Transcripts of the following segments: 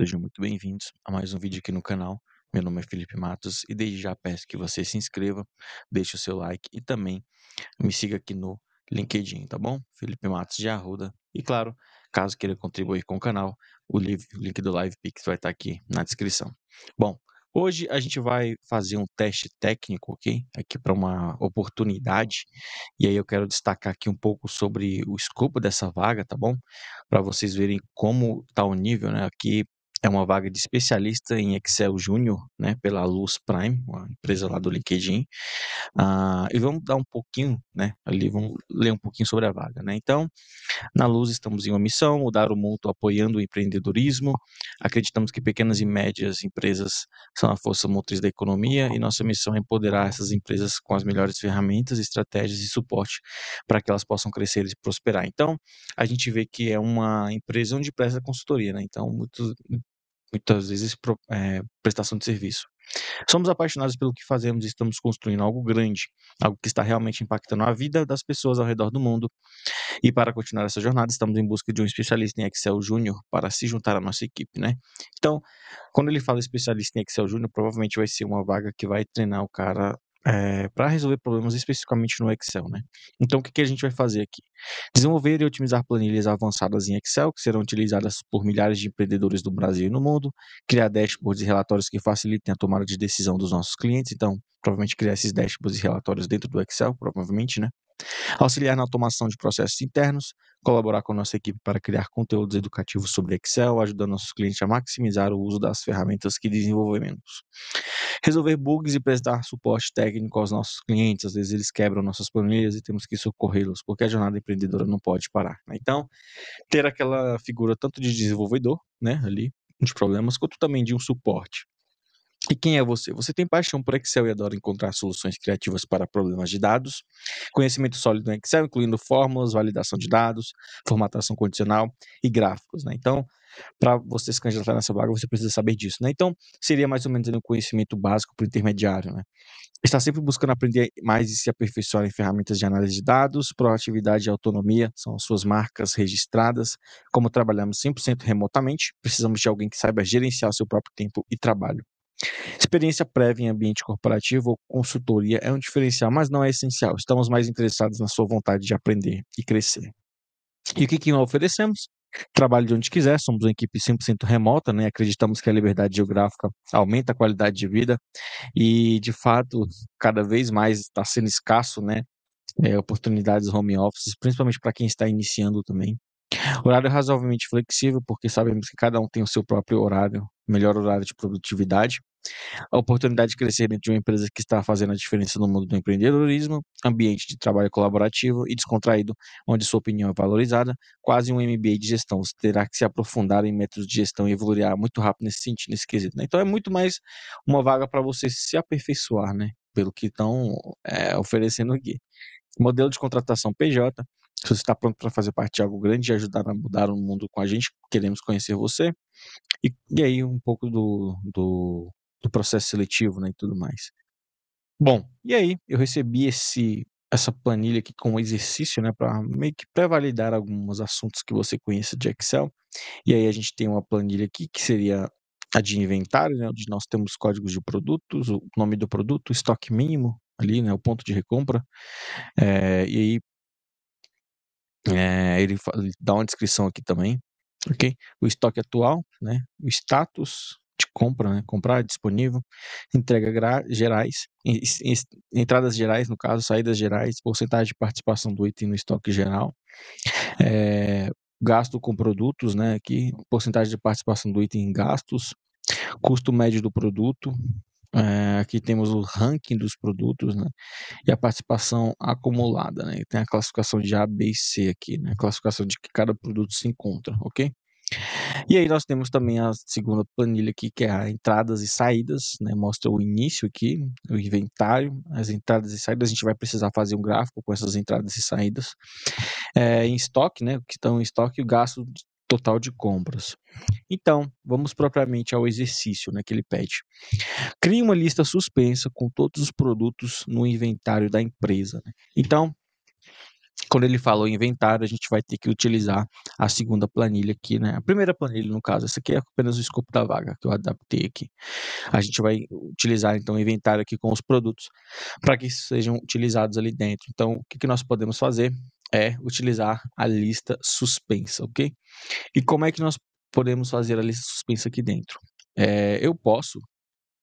Sejam muito bem-vindos a mais um vídeo aqui no canal. Meu nome é Felipe Matos e desde já peço que você se inscreva, deixe o seu like e também me siga aqui no LinkedIn, tá bom? Felipe Matos de Arruda. E claro, caso queira contribuir com o canal, o link do Live vai estar tá aqui na descrição. Bom, hoje a gente vai fazer um teste técnico, ok? Aqui para uma oportunidade. E aí eu quero destacar aqui um pouco sobre o escopo dessa vaga, tá bom? Para vocês verem como está o nível, né? Aqui é uma vaga de especialista em Excel Júnior, né, pela Luz Prime, uma empresa lá do LinkedIn. Ah, e vamos dar um pouquinho, né, ali vamos ler um pouquinho sobre a vaga, né. Então, na Luz estamos em uma missão, mudar o mundo apoiando o empreendedorismo. Acreditamos que pequenas e médias empresas são a força motriz da economia e nossa missão é empoderar essas empresas com as melhores ferramentas, estratégias e suporte para que elas possam crescer e prosperar. Então, a gente vê que é uma empresa onde presta consultoria, né, então muitos muitas vezes é, prestação de serviço. Somos apaixonados pelo que fazemos e estamos construindo algo grande, algo que está realmente impactando a vida das pessoas ao redor do mundo. E para continuar essa jornada, estamos em busca de um especialista em Excel Júnior para se juntar à nossa equipe, né? Então, quando ele fala especialista em Excel Júnior, provavelmente vai ser uma vaga que vai treinar o cara é, eh, para resolver problemas especificamente no Excel. Né? Então, o que, que a gente vai fazer aqui? Desenvolver e otimizar planilhas avançadas em Excel, que serão utilizadas por milhares de empreendedores do Brasil e no mundo, criar dashboards e relatórios que facilitem a tomada de decisão dos nossos clientes. Então, provavelmente criar esses dashboards e relatórios dentro do Excel, provavelmente, né? Auxiliar na automação de processos internos, colaborar com nossa equipe para criar conteúdos educativos sobre Excel, ajudar nossos clientes a maximizar o uso das ferramentas que desenvolvemos. Resolver bugs e prestar suporte técnico aos nossos clientes, às vezes eles quebram nossas planilhas e temos que socorrê-los, porque a jornada empreendedora não pode parar. Né? Então, ter aquela figura tanto de desenvolvedor, né, ali, de problemas, quanto também de um suporte. E quem é você? Você tem paixão por Excel e adora encontrar soluções criativas para problemas de dados, conhecimento sólido em Excel, incluindo fórmulas, validação de dados, formatação condicional e gráficos. Né? Então, para você se candidatar nessa vaga, você precisa saber disso. Né? Então, seria mais ou menos um conhecimento básico para o intermediário. Né? Está sempre buscando aprender mais e se aperfeiçoar em ferramentas de análise de dados, proatividade e autonomia são as suas marcas registradas. Como trabalhamos 100% remotamente, precisamos de alguém que saiba gerenciar seu próprio tempo e trabalho. Experiência prévia em ambiente corporativo ou consultoria é um diferencial, mas não é essencial. Estamos mais interessados na sua vontade de aprender e crescer. E o que, que nós oferecemos? Trabalho de onde quiser, somos uma equipe 100% remota, né? acreditamos que a liberdade geográfica aumenta a qualidade de vida e, de fato, cada vez mais está sendo escasso né? É, oportunidades home office, principalmente para quem está iniciando também. Horário razoavelmente flexível, porque sabemos que cada um tem o seu próprio horário, melhor horário de produtividade. A oportunidade de crescer dentro de uma empresa que está fazendo a diferença no mundo do empreendedorismo, ambiente de trabalho colaborativo e descontraído, onde sua opinião é valorizada, quase um MBA de gestão. Você terá que se aprofundar em métodos de gestão e evoluir muito rápido nesse sentido, nesse quesito. Né? Então é muito mais uma vaga para você se aperfeiçoar, né? Pelo que estão é, oferecendo aqui. Modelo de contratação PJ. Se você está pronto para fazer parte de algo grande e ajudar a mudar o mundo com a gente, queremos conhecer você. E, e aí, um pouco do, do do processo seletivo né, e tudo mais. Bom, e aí eu recebi esse essa planilha aqui com um exercício, né, para meio que pré-validar alguns assuntos que você conhece de Excel. E aí a gente tem uma planilha aqui que seria a de inventário, né, onde nós temos códigos de produtos, o nome do produto, estoque mínimo ali, né, o ponto de recompra. É, e aí é, ele, ele dá uma descrição aqui também, ok? O estoque atual, né, o status, de compra, né? comprar disponível, entrega gerais, entradas gerais, no caso, saídas gerais, porcentagem de participação do item no estoque geral, é, gasto com produtos, né? Aqui, porcentagem de participação do item em gastos, custo médio do produto. É, aqui temos o ranking dos produtos né, e a participação acumulada. Né, tem a classificação de A, B e C aqui, né, a classificação de que cada produto se encontra, ok? E aí nós temos também a segunda planilha aqui, que é a entradas e saídas, né? mostra o início aqui, o inventário, as entradas e saídas, a gente vai precisar fazer um gráfico com essas entradas e saídas. É, em estoque, né? o que estão em estoque, o gasto total de compras. Então, vamos propriamente ao exercício né, que ele pede. Crie uma lista suspensa com todos os produtos no inventário da empresa. Né? Então, quando ele falou inventário, a gente vai ter que utilizar a segunda planilha aqui, né? A primeira planilha, no caso, essa aqui é apenas o escopo da vaga que eu adaptei aqui. A gente vai utilizar, então, o inventário aqui com os produtos para que sejam utilizados ali dentro. Então, o que, que nós podemos fazer é utilizar a lista suspensa, ok? E como é que nós podemos fazer a lista suspensa aqui dentro? É, eu posso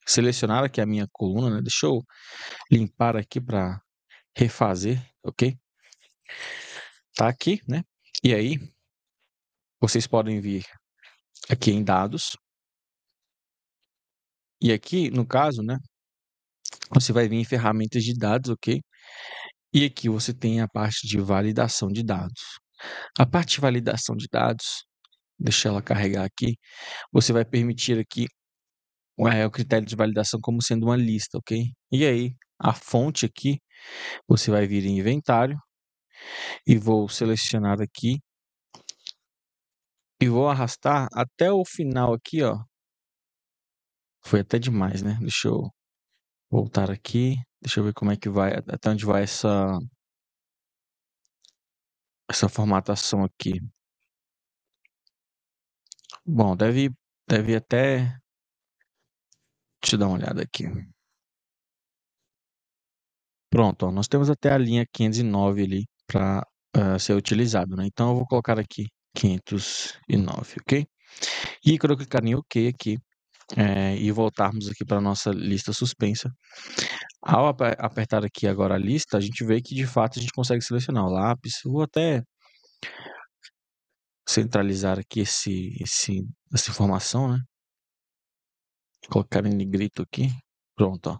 selecionar aqui a minha coluna, né? Deixa eu limpar aqui para refazer, ok? Tá aqui, né? E aí, vocês podem vir aqui em dados. E aqui, no caso, né? Você vai vir em ferramentas de dados, ok? E aqui você tem a parte de validação de dados. A parte de validação de dados, deixa ela carregar aqui, você vai permitir aqui é, o critério de validação como sendo uma lista, ok? E aí, a fonte aqui, você vai vir em inventário, e vou selecionar aqui e vou arrastar até o final aqui, ó. Foi até demais, né? Deixa eu voltar aqui. Deixa eu ver como é que vai, até onde vai essa essa formatação aqui. Bom, deve deve até te dar uma olhada aqui. Pronto, ó, nós temos até a linha 509 ali para uh, eh, ser utilizado, né? Então eu vou colocar aqui 509, ok? E quando eu clicar em OK aqui é, e voltarmos aqui para nossa lista suspensa, ao ap apertar aqui agora a lista, a gente vê que de fato a gente consegue selecionar o lápis ou até centralizar aqui esse, esse, essa informação, né? colocar em negrito aqui. Pronto, ó.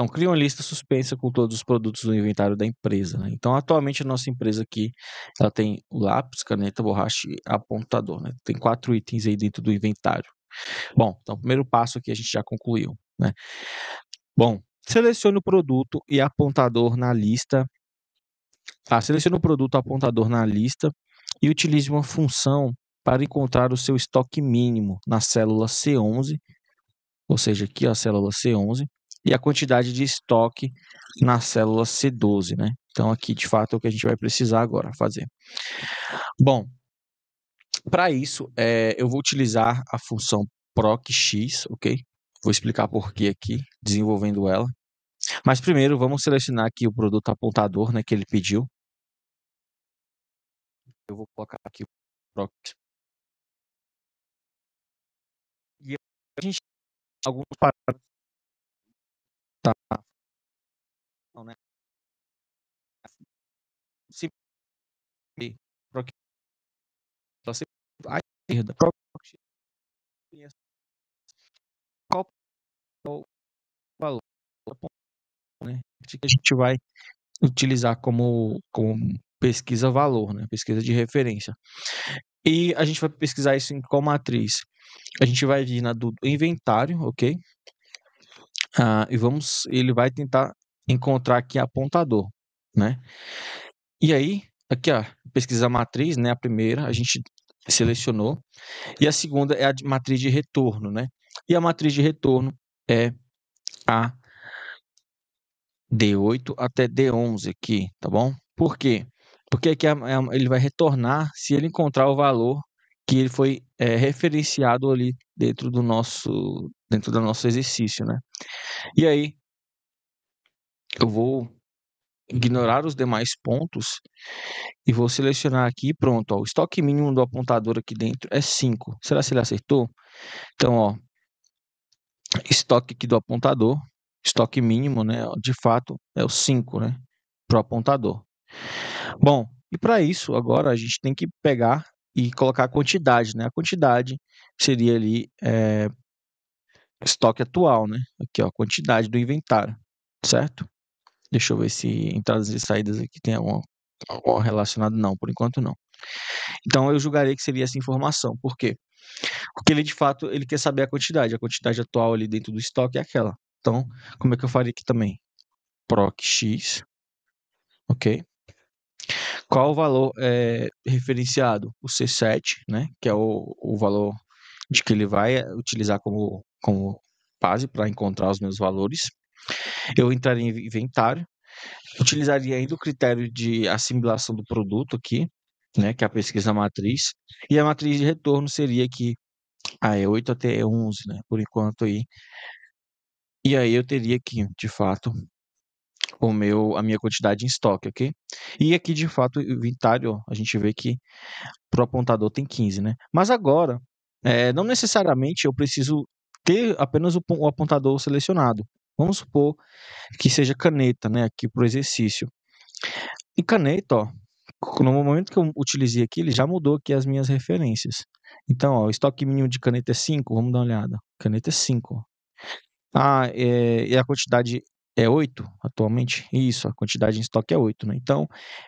Então, cria uma lista suspensa com todos os produtos do inventário da empresa. Né? Então, atualmente a nossa empresa aqui, ela tem lápis, caneta, borracha e apontador. Né? Tem quatro itens aí dentro do inventário. Bom, então o primeiro passo aqui a gente já concluiu. Né? Bom, selecione o produto e apontador na lista. Ah, selecione o produto apontador na lista e utilize uma função para encontrar o seu estoque mínimo na célula C11, ou seja, aqui ó, a célula C11, e a quantidade de estoque na célula C12, né? Então, aqui de fato é o que a gente vai precisar agora fazer. Bom, para isso, é, eu vou utilizar a função procx, ok? Vou explicar por que aqui, desenvolvendo ela. Mas primeiro, vamos selecionar aqui o produto apontador né, que ele pediu. Eu vou colocar aqui o procx. E a gente alguns parâmetros está não, né? Assim, se a esquerda qual é o valor é né que a gente vai utilizar como como pesquisa valor né pesquisa de referência e a gente vai pesquisar isso em qual matriz a gente vai vir na do inventário ok ah, e vamos, ele vai tentar encontrar aqui apontador, né? E aí, aqui ó, pesquisa matriz, né? A primeira a gente selecionou e a segunda é a matriz de retorno, né? E a matriz de retorno é a D8 até D11 aqui, tá bom? Por quê? Porque aqui é, é, ele vai retornar se ele encontrar o valor que ele foi é, referenciado ali dentro do nosso dentro do nosso exercício, né? E aí, eu vou ignorar os demais pontos e vou selecionar aqui, pronto, ó, o estoque mínimo do apontador aqui dentro é 5. Será que ele acertou? Então, ó, estoque aqui do apontador, estoque mínimo, né, ó, de fato, é o 5, né, para o apontador. Bom, e para isso, agora a gente tem que pegar e colocar a quantidade, né, a quantidade seria ali é, estoque atual, né? Aqui, ó, quantidade do inventário, certo? Deixa eu ver se entradas e saídas aqui tem alguma, alguma relacionado. Não, por enquanto não. Então, eu julgaria que seria essa informação. Por quê? Porque ele, de fato, ele quer saber a quantidade. A quantidade atual ali dentro do estoque é aquela. Então, como é que eu faria aqui também? Proc X, ok? Qual o valor é referenciado? O C7, né? Que é o, o valor de que ele vai utilizar como, como base para encontrar os meus valores. Eu entraria em inventário, utilizaria ainda o critério de assimilação do produto aqui, né, que é a pesquisa matriz, e a matriz de retorno seria aqui a ah, é 8 até 11, né, por enquanto aí. E aí eu teria aqui, de fato, o meu, a minha quantidade em estoque, ok? E aqui, de fato, o inventário, a gente vê que para o apontador tem 15, né? Mas agora, é, não necessariamente eu preciso ter apenas o, o apontador selecionado. Vamos supor que seja caneta, né, aqui para o exercício. E caneta, ó, no momento que eu utilizei aqui, ele já mudou aqui as minhas referências. Então, ó, o estoque mínimo de caneta é 5, vamos dar uma olhada. Caneta é 5. Ah, é, e a quantidade é 8 atualmente? Isso, a quantidade em estoque é 8, né? Então,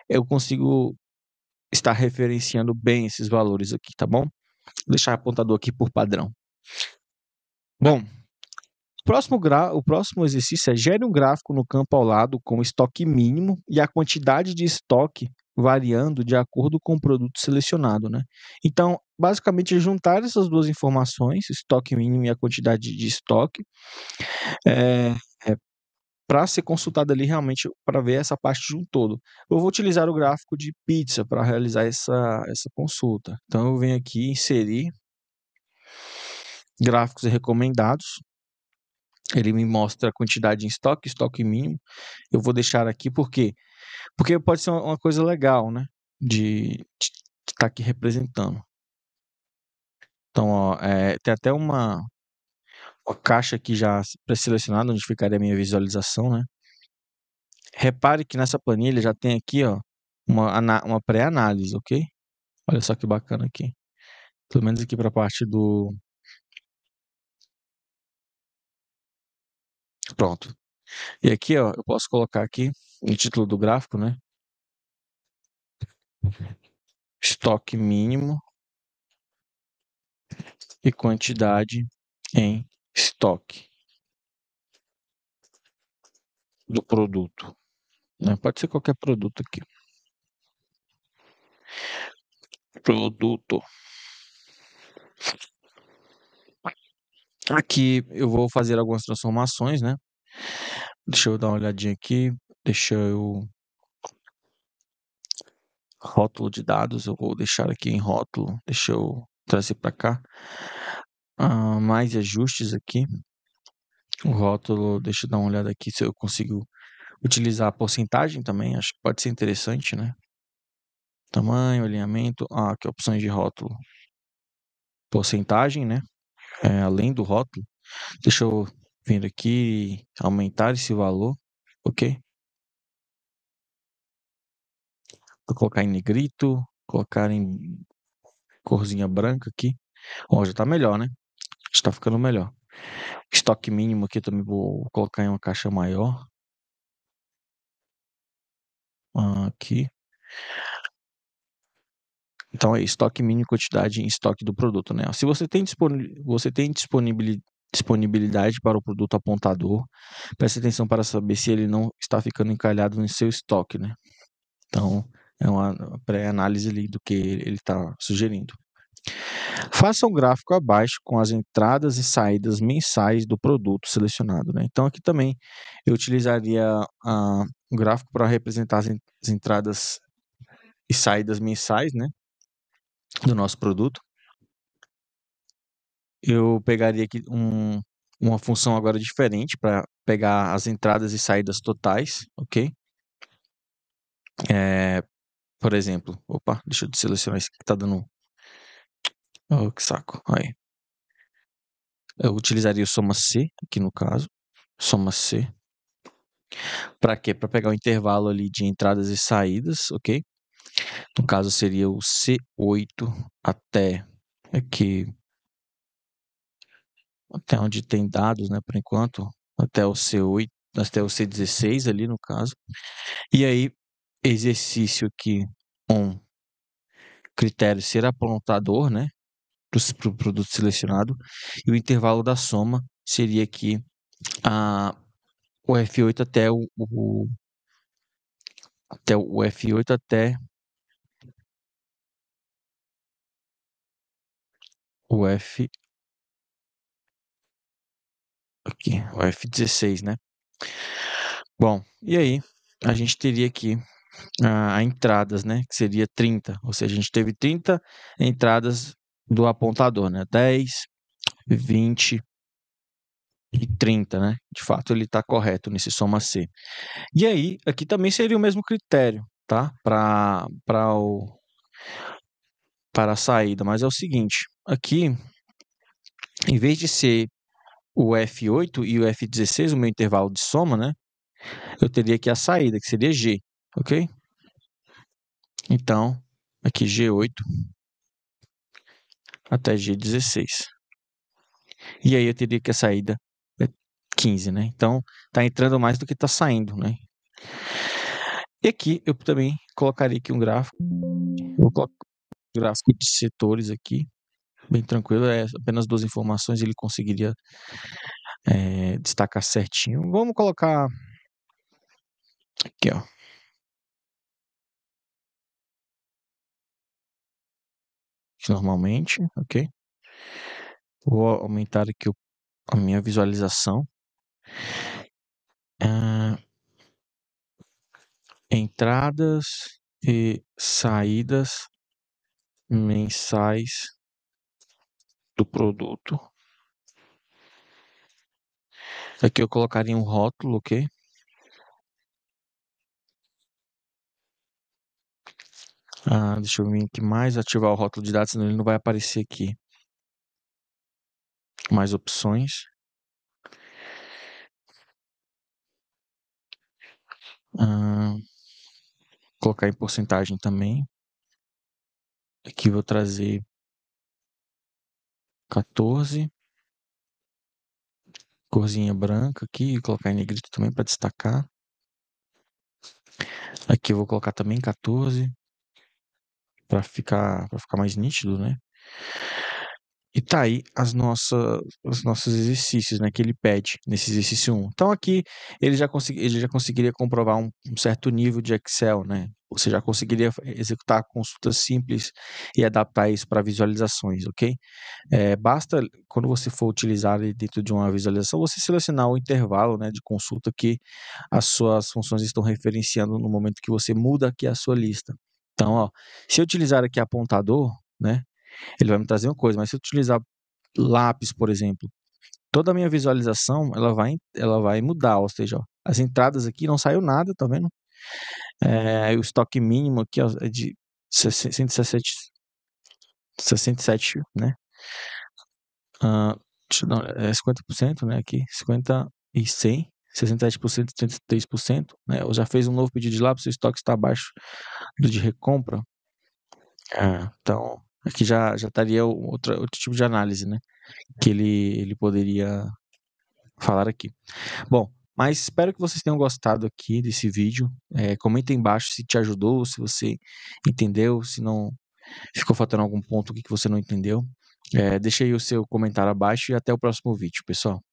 eu consigo estar referenciando bem esses valores aqui, tá bom? Vou deixar apontador aqui por padrão. Bom, o próximo, gra... o próximo exercício é gere um gráfico no campo ao lado com estoque mínimo e a quantidade de estoque variando de acordo com o produto selecionado. Né? Então, basicamente, juntar essas duas informações, estoque mínimo e a quantidade de estoque, é, é, para ser consultado ali realmente para ver essa parte de um todo. Eu vou utilizar o gráfico de pizza para realizar essa, essa consulta. Então eu venho aqui inserir gráficos recomendados. Ele me mostra a quantidade em estoque, estoque mínimo. Eu vou deixar aqui porque porque pode ser uma coisa legal, né? De estar tá aqui representando. Então, ó, é, tem até uma com a caixa aqui já pré-selecionada, onde ficaria a minha visualização, né? Repare que nessa planilha já tem aqui, ó, uma, uma pré-análise, ok? Olha só que bacana aqui. Pelo menos aqui para a parte do... Pronto. E aqui, ó, eu posso colocar aqui o título do gráfico, né? Estoque mínimo e quantidade em estoque do produto. Né? Pode ser qualquer produto aqui. Produto. Aqui eu vou fazer algumas transformações, né? Deixa eu dar uma olhadinha aqui. Deixa eu. Rótulo de dados, eu vou deixar aqui em rótulo. Deixa eu trazer para cá mais ajustes aqui. O rótulo, deixa eu dar uma olhada aqui se eu consigo utilizar a porcentagem também, acho que pode ser interessante, né? Tamanho, alinhamento, ah, aqui opções de rótulo. Porcentagem, né? É, além do rótulo. Deixa eu vir aqui aumentar esse valor, ok? Vou colocar em negrito, colocar em corzinha branca aqui. Ó, já tá melhor, né? Está ficando melhor. Estoque mínimo aqui também vou colocar em uma caixa maior. Ah, aqui. Então é estoque mínimo quantidade em estoque do produto, né? Se você tem, você tem disponibilidade para o produto apontador, preste atenção para saber se ele não está ficando encalhado no seu estoque, né? Então é uma pré-análise ali do que ele está sugerindo. Faça um gráfico abaixo com as entradas e saídas mensais do produto selecionado. Né? Então, aqui também eu utilizaria uh, um gráfico para representar as entradas e saídas mensais né, do nosso produto. Eu pegaria aqui um, uma função agora diferente para pegar as entradas e saídas totais, ok? É, por exemplo, opa, deixa eu selecionar isso que está dando Oh, que saco. Aí. Eu utilizaria o soma C, aqui no caso. Soma C. Para quê? Para pegar o intervalo ali de entradas e saídas, ok? No caso seria o C8 até aqui. Até onde tem dados, né, por enquanto. Até o C8, até o C16 ali no caso. E aí, exercício aqui, um critério ser apontador, né? para do produto selecionado, e o intervalo da soma seria aqui a, o F8 até o, o até o F8 até o F aqui, o F16, né? Bom, e aí a gente teria aqui ah, a ah, entradas, né? Que seria 30, ou seja, a gente teve 30 entradas do apontador, né? 10, 20 e 30, né? De fato, ele está correto nesse soma C. E aí, aqui também seria o mesmo critério, tá? Para o para a saída, mas é o seguinte, aqui em vez de ser o F8 e o F16, o meu intervalo de soma, né? Eu teria aqui a saída, que seria G, ok? Então, aqui G8 até G16. E aí eu teria que a saída é 15, né? Então, tá entrando mais do que tá saindo, né? E aqui eu também colocaria aqui um gráfico. Vou colocar um gráfico de setores aqui. Bem tranquilo, é apenas duas informações, ele conseguiria é, destacar certinho. Vamos colocar aqui, ó. normalmente, ok? Vou aumentar aqui o, a minha visualização. Ah, entradas e saídas mensais do produto. Aqui eu colocaria um rótulo, ok? Ah, deixa eu vir aqui mais, ativar o rótulo de dados, senão ele não vai aparecer aqui. Mais opções. Ah, colocar em porcentagem também. Aqui vou trazer 14. Corzinha branca aqui, colocar em negrito também para destacar. Aqui eu vou colocar também 14 para ficar, para ficar mais nítido, né? E tá aí as nossas, os nossos exercícios, né, que ele pede nesse exercício 1. Então aqui ele já, consegui, ele já conseguiria comprovar um, um, certo nível de Excel, né? Você já conseguiria executar consultas simples e adaptar isso para visualizações, ok? É, basta, quando você for utilizar dentro de uma visualização, você selecionar o intervalo né, de consulta que as suas funções estão referenciando no momento que você muda aqui a sua lista. Então, ó, se eu utilizar aqui apontador, né, ele vai me trazer uma coisa, mas se eu utilizar lápis, por exemplo, toda a minha visualização ela vai, ela vai mudar, ou seja, ó, as entradas aqui não saiu nada, tá vendo? É, o estoque mínimo aqui ó, é de 67, 67, né? Uh, deixa é 50%, né? Aqui, 50 e 100. 67%, 33%, né? Ou já fez um novo pedido de lápis, o estoque está abaixo do de recompra. É, então, aqui já, já estaria outro outro tipo de análise, né? Que ele, ele poderia falar aqui. Bom, mas espero que vocês tenham gostado aqui desse vídeo. É, comenta embaixo se te ajudou, se você entendeu, se não ficou faltando algum ponto que você não entendeu. É, deixa aí o seu comentário abaixo e até o próximo vídeo, pessoal.